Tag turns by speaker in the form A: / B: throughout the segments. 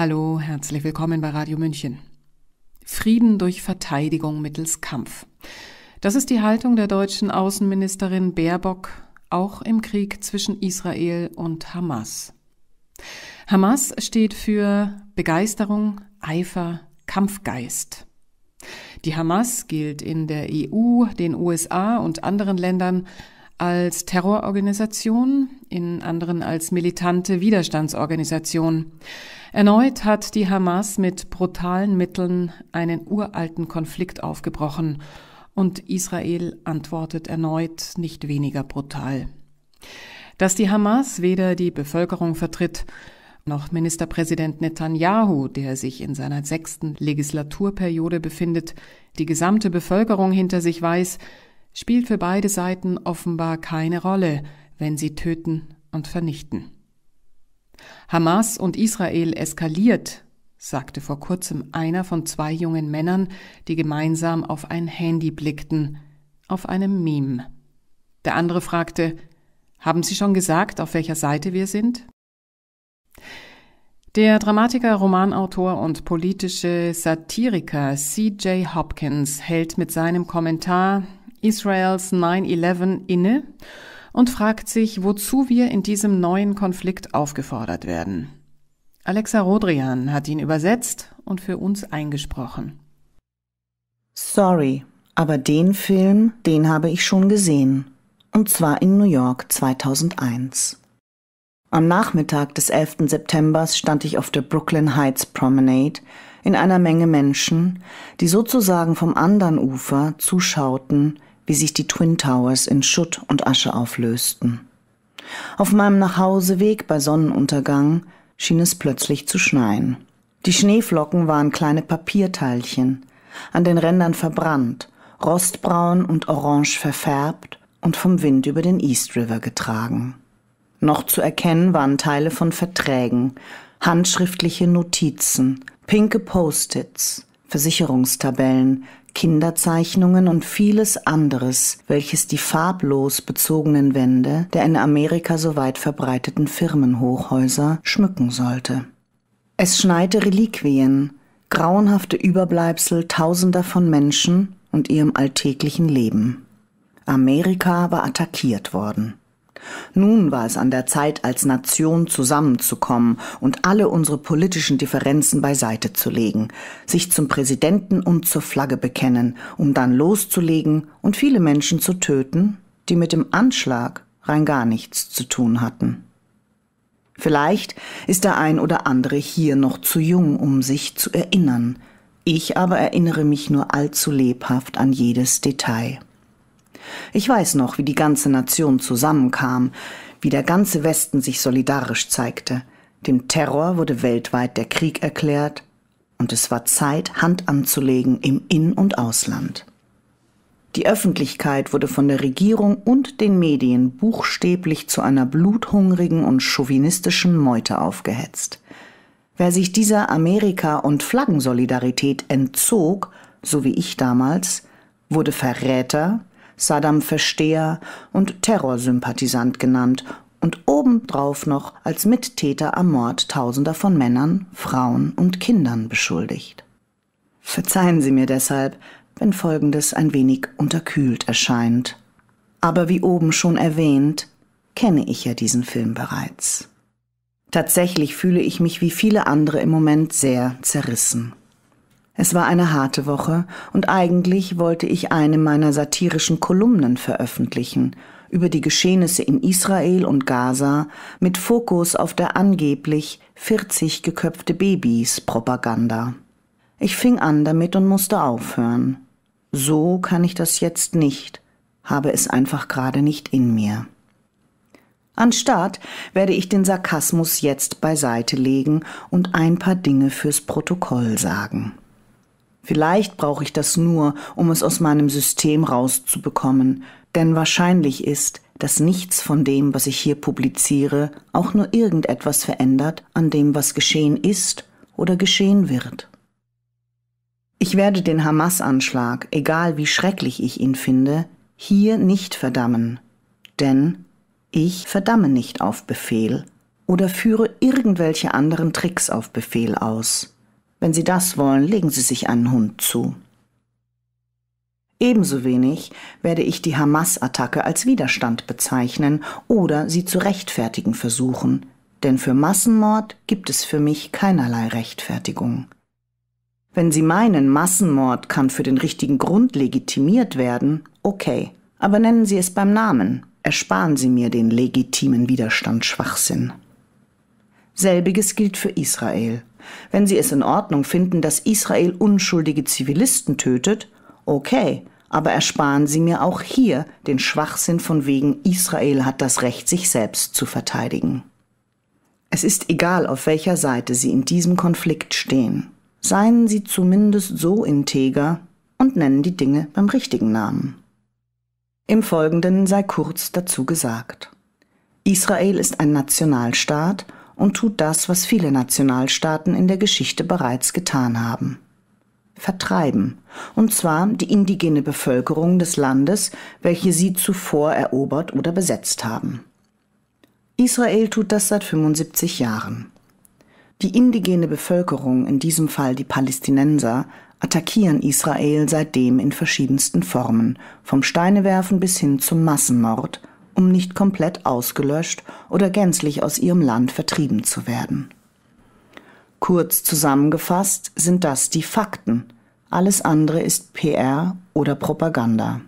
A: Hallo, herzlich willkommen bei Radio München. Frieden durch Verteidigung mittels Kampf. Das ist die Haltung der deutschen Außenministerin Baerbock auch im Krieg zwischen Israel und Hamas. Hamas steht für Begeisterung, Eifer, Kampfgeist. Die Hamas gilt in der EU, den USA und anderen Ländern als Terrororganisation, in anderen als militante Widerstandsorganisation. Erneut hat die Hamas mit brutalen Mitteln einen uralten Konflikt aufgebrochen und Israel antwortet erneut nicht weniger brutal. Dass die Hamas weder die Bevölkerung vertritt, noch Ministerpräsident Netanyahu, der sich in seiner sechsten Legislaturperiode befindet, die gesamte Bevölkerung hinter sich weiß, spielt für beide Seiten offenbar keine Rolle, wenn sie töten und vernichten. Hamas und Israel eskaliert, sagte vor kurzem einer von zwei jungen Männern, die gemeinsam auf ein Handy blickten, auf einem Meme. Der andere fragte, haben Sie schon gesagt, auf welcher Seite wir sind? Der Dramatiker, Romanautor und politische Satiriker C.J. Hopkins hält mit seinem Kommentar Israels 9-11 inne und fragt sich, wozu wir in diesem neuen Konflikt aufgefordert werden. Alexa Rodrian hat ihn übersetzt und für uns eingesprochen.
B: Sorry, aber den Film, den habe ich schon gesehen. Und zwar in New York 2001. Am Nachmittag des 11. September stand ich auf der Brooklyn Heights Promenade in einer Menge Menschen, die sozusagen vom anderen Ufer zuschauten, wie sich die Twin Towers in Schutt und Asche auflösten. Auf meinem Nachhauseweg bei Sonnenuntergang schien es plötzlich zu schneien. Die Schneeflocken waren kleine Papierteilchen, an den Rändern verbrannt, rostbraun und orange verfärbt und vom Wind über den East River getragen. Noch zu erkennen waren Teile von Verträgen, handschriftliche Notizen, pinke Post-its, Versicherungstabellen, Kinderzeichnungen und vieles anderes, welches die farblos bezogenen Wände der in Amerika so weit verbreiteten Firmenhochhäuser schmücken sollte. Es schneite Reliquien, grauenhafte Überbleibsel tausender von Menschen und ihrem alltäglichen Leben. Amerika war attackiert worden. Nun war es an der Zeit, als Nation zusammenzukommen und alle unsere politischen Differenzen beiseite zu legen, sich zum Präsidenten und zur Flagge bekennen, um dann loszulegen und viele Menschen zu töten, die mit dem Anschlag rein gar nichts zu tun hatten. Vielleicht ist der ein oder andere hier noch zu jung, um sich zu erinnern. Ich aber erinnere mich nur allzu lebhaft an jedes Detail. Ich weiß noch, wie die ganze Nation zusammenkam, wie der ganze Westen sich solidarisch zeigte. Dem Terror wurde weltweit der Krieg erklärt und es war Zeit, Hand anzulegen im In- und Ausland. Die Öffentlichkeit wurde von der Regierung und den Medien buchstäblich zu einer bluthungrigen und chauvinistischen Meute aufgehetzt. Wer sich dieser Amerika- und Flaggensolidarität entzog, so wie ich damals, wurde Verräter, Saddam-Versteher und Terrorsympathisant genannt und obendrauf noch als Mittäter am Mord tausender von Männern, Frauen und Kindern beschuldigt. Verzeihen Sie mir deshalb, wenn Folgendes ein wenig unterkühlt erscheint. Aber wie oben schon erwähnt, kenne ich ja diesen Film bereits. Tatsächlich fühle ich mich wie viele andere im Moment sehr zerrissen. Es war eine harte Woche und eigentlich wollte ich eine meiner satirischen Kolumnen veröffentlichen über die Geschehnisse in Israel und Gaza mit Fokus auf der angeblich 40 geköpfte Babys Propaganda. Ich fing an damit und musste aufhören. So kann ich das jetzt nicht, habe es einfach gerade nicht in mir. Anstatt werde ich den Sarkasmus jetzt beiseite legen und ein paar Dinge fürs Protokoll sagen. Vielleicht brauche ich das nur, um es aus meinem System rauszubekommen, denn wahrscheinlich ist, dass nichts von dem, was ich hier publiziere, auch nur irgendetwas verändert an dem, was geschehen ist oder geschehen wird. Ich werde den Hamas-Anschlag, egal wie schrecklich ich ihn finde, hier nicht verdammen, denn ich verdamme nicht auf Befehl oder führe irgendwelche anderen Tricks auf Befehl aus. Wenn Sie das wollen, legen Sie sich einen Hund zu. Ebenso wenig werde ich die Hamas-Attacke als Widerstand bezeichnen oder sie zu rechtfertigen versuchen, denn für Massenmord gibt es für mich keinerlei Rechtfertigung. Wenn Sie meinen, Massenmord kann für den richtigen Grund legitimiert werden, okay, aber nennen Sie es beim Namen, ersparen Sie mir den legitimen Widerstandsschwachsinn. Selbiges gilt für Israel. Wenn Sie es in Ordnung finden, dass Israel unschuldige Zivilisten tötet, okay, aber ersparen Sie mir auch hier den Schwachsinn von wegen Israel hat das Recht, sich selbst zu verteidigen. Es ist egal, auf welcher Seite Sie in diesem Konflikt stehen. Seien Sie zumindest so integer und nennen die Dinge beim richtigen Namen. Im Folgenden sei kurz dazu gesagt. Israel ist ein Nationalstaat und tut das, was viele Nationalstaaten in der Geschichte bereits getan haben. Vertreiben, und zwar die indigene Bevölkerung des Landes, welche sie zuvor erobert oder besetzt haben. Israel tut das seit 75 Jahren. Die indigene Bevölkerung, in diesem Fall die Palästinenser, attackieren Israel seitdem in verschiedensten Formen, vom Steinewerfen bis hin zum Massenmord, um nicht komplett ausgelöscht oder gänzlich aus ihrem Land vertrieben zu werden. Kurz zusammengefasst sind das die Fakten, alles andere ist PR oder Propaganda.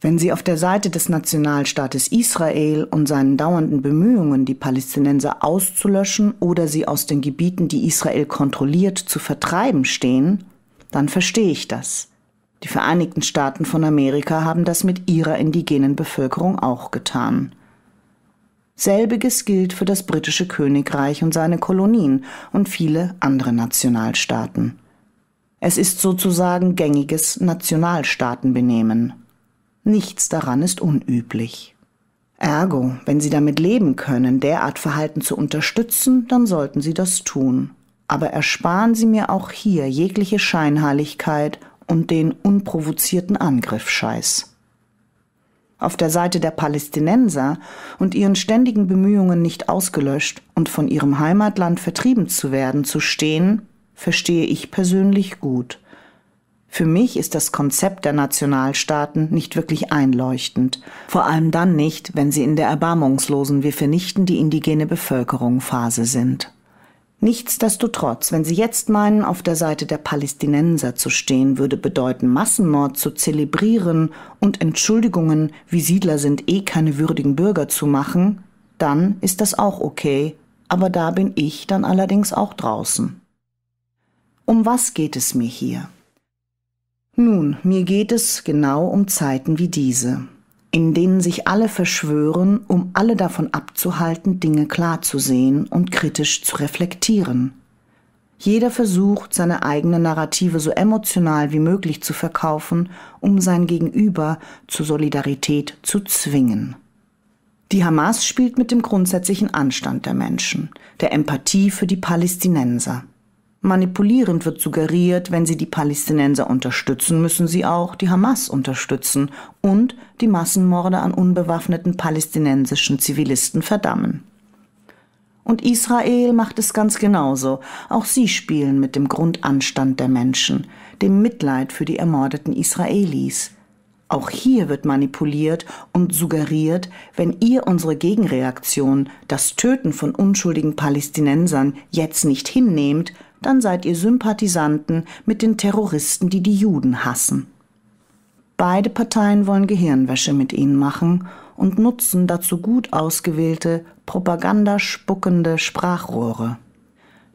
B: Wenn Sie auf der Seite des Nationalstaates Israel und seinen dauernden Bemühungen, die Palästinenser auszulöschen oder sie aus den Gebieten, die Israel kontrolliert, zu vertreiben stehen, dann verstehe ich das. Die Vereinigten Staaten von Amerika haben das mit ihrer indigenen Bevölkerung auch getan. Selbiges gilt für das britische Königreich und seine Kolonien und viele andere Nationalstaaten. Es ist sozusagen gängiges Nationalstaatenbenehmen. Nichts daran ist unüblich. Ergo, wenn Sie damit leben können, derart Verhalten zu unterstützen, dann sollten Sie das tun. Aber ersparen Sie mir auch hier jegliche Scheinheiligkeit und den unprovozierten Angriff scheiß. Auf der Seite der Palästinenser und ihren ständigen Bemühungen nicht ausgelöscht und von ihrem Heimatland vertrieben zu werden, zu stehen, verstehe ich persönlich gut. Für mich ist das Konzept der Nationalstaaten nicht wirklich einleuchtend, vor allem dann nicht, wenn sie in der erbarmungslosen Wir vernichten die indigene Bevölkerung Phase sind. Nichtsdestotrotz, wenn Sie jetzt meinen, auf der Seite der Palästinenser zu stehen, würde bedeuten, Massenmord zu zelebrieren und Entschuldigungen, wie Siedler sind eh keine würdigen Bürger zu machen, dann ist das auch okay, aber da bin ich dann allerdings auch draußen. Um was geht es mir hier? Nun, mir geht es genau um Zeiten wie diese in denen sich alle verschwören, um alle davon abzuhalten, Dinge klar zu sehen und kritisch zu reflektieren. Jeder versucht, seine eigene Narrative so emotional wie möglich zu verkaufen, um sein Gegenüber zur Solidarität zu zwingen. Die Hamas spielt mit dem grundsätzlichen Anstand der Menschen, der Empathie für die Palästinenser. Manipulierend wird suggeriert, wenn sie die Palästinenser unterstützen, müssen sie auch die Hamas unterstützen und die Massenmorde an unbewaffneten palästinensischen Zivilisten verdammen. Und Israel macht es ganz genauso. Auch sie spielen mit dem Grundanstand der Menschen, dem Mitleid für die ermordeten Israelis. Auch hier wird manipuliert und suggeriert, wenn ihr unsere Gegenreaktion, das Töten von unschuldigen Palästinensern, jetzt nicht hinnehmt, dann seid ihr Sympathisanten mit den Terroristen, die die Juden hassen. Beide Parteien wollen Gehirnwäsche mit ihnen machen und nutzen dazu gut ausgewählte, propagandaspuckende Sprachrohre.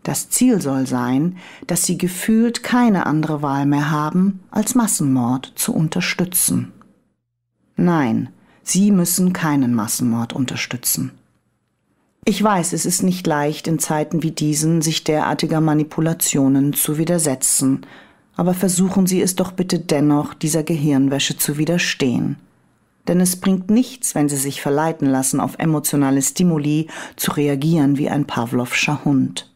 B: Das Ziel soll sein, dass sie gefühlt keine andere Wahl mehr haben, als Massenmord zu unterstützen. Nein, sie müssen keinen Massenmord unterstützen. Ich weiß, es ist nicht leicht, in Zeiten wie diesen sich derartiger Manipulationen zu widersetzen, aber versuchen Sie es doch bitte dennoch, dieser Gehirnwäsche zu widerstehen. Denn es bringt nichts, wenn Sie sich verleiten lassen, auf emotionale Stimuli zu reagieren wie ein Pavlovscher Hund.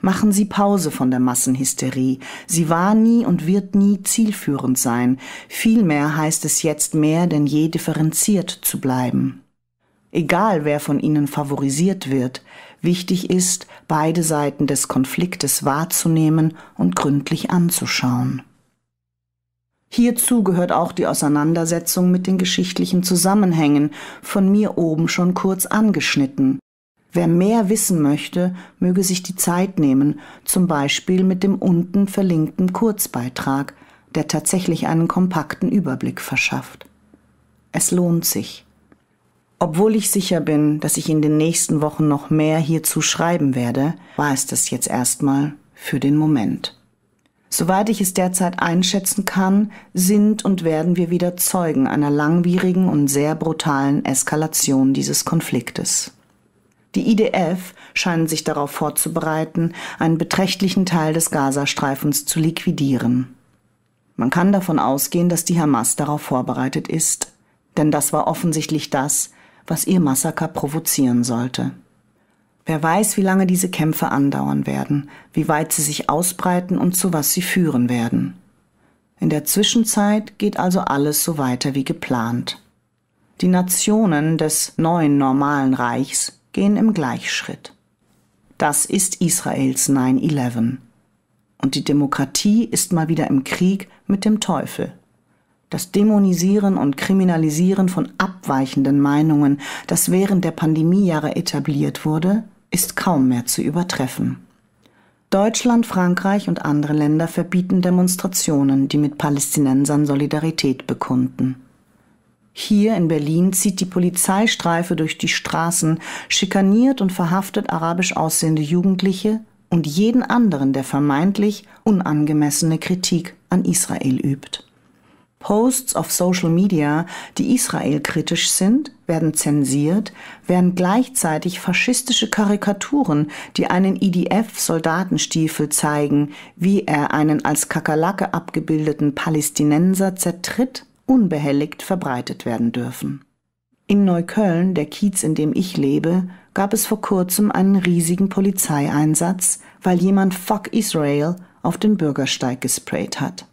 B: Machen Sie Pause von der Massenhysterie. Sie war nie und wird nie zielführend sein. Vielmehr heißt es jetzt mehr denn je differenziert zu bleiben egal wer von ihnen favorisiert wird, wichtig ist, beide Seiten des Konfliktes wahrzunehmen und gründlich anzuschauen. Hierzu gehört auch die Auseinandersetzung mit den geschichtlichen Zusammenhängen, von mir oben schon kurz angeschnitten. Wer mehr wissen möchte, möge sich die Zeit nehmen, zum Beispiel mit dem unten verlinkten Kurzbeitrag, der tatsächlich einen kompakten Überblick verschafft. Es lohnt sich. Obwohl ich sicher bin, dass ich in den nächsten Wochen noch mehr hierzu schreiben werde, war es das jetzt erstmal für den Moment. Soweit ich es derzeit einschätzen kann, sind und werden wir wieder Zeugen einer langwierigen und sehr brutalen Eskalation dieses Konfliktes. Die IDF scheinen sich darauf vorzubereiten, einen beträchtlichen Teil des Gazastreifens zu liquidieren. Man kann davon ausgehen, dass die Hamas darauf vorbereitet ist, denn das war offensichtlich das, was ihr Massaker provozieren sollte. Wer weiß, wie lange diese Kämpfe andauern werden, wie weit sie sich ausbreiten und zu was sie führen werden. In der Zwischenzeit geht also alles so weiter wie geplant. Die Nationen des neuen normalen Reichs gehen im Gleichschritt. Das ist Israels 9-11. Und die Demokratie ist mal wieder im Krieg mit dem Teufel das Dämonisieren und Kriminalisieren von abweichenden Meinungen, das während der Pandemiejahre etabliert wurde, ist kaum mehr zu übertreffen. Deutschland, Frankreich und andere Länder verbieten Demonstrationen, die mit Palästinensern Solidarität bekunden. Hier in Berlin zieht die Polizeistreife durch die Straßen, schikaniert und verhaftet arabisch aussehende Jugendliche und jeden anderen, der vermeintlich unangemessene Kritik an Israel übt. Hosts auf Social Media, die Israel kritisch sind, werden zensiert, während gleichzeitig faschistische Karikaturen, die einen IDF-Soldatenstiefel zeigen, wie er einen als Kakerlake abgebildeten Palästinenser zertritt, unbehelligt verbreitet werden dürfen. In Neukölln, der Kiez, in dem ich lebe, gab es vor kurzem einen riesigen Polizeieinsatz, weil jemand Fuck Israel auf den Bürgersteig gesprayt hat.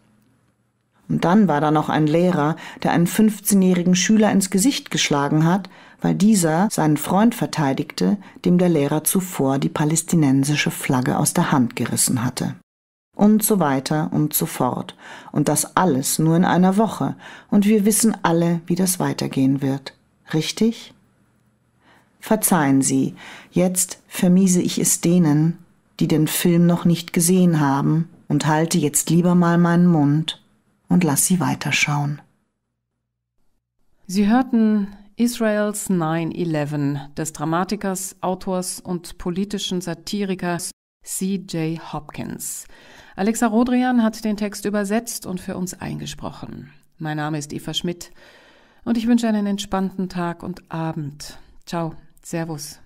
B: Und dann war da noch ein Lehrer, der einen 15-jährigen Schüler ins Gesicht geschlagen hat, weil dieser seinen Freund verteidigte, dem der Lehrer zuvor die palästinensische Flagge aus der Hand gerissen hatte. Und so weiter und so fort. Und das alles nur in einer Woche. Und wir wissen alle, wie das weitergehen wird. Richtig? Verzeihen Sie, jetzt vermiese ich es denen, die den Film noch nicht gesehen haben, und halte jetzt lieber mal meinen Mund und lass sie weiterschauen.
A: Sie hörten Israels 9-11 des Dramatikers, Autors und politischen Satirikers C.J. Hopkins. Alexa Rodrian hat den Text übersetzt und für uns eingesprochen. Mein Name ist Eva Schmidt und ich wünsche einen entspannten Tag und Abend. Ciao, Servus.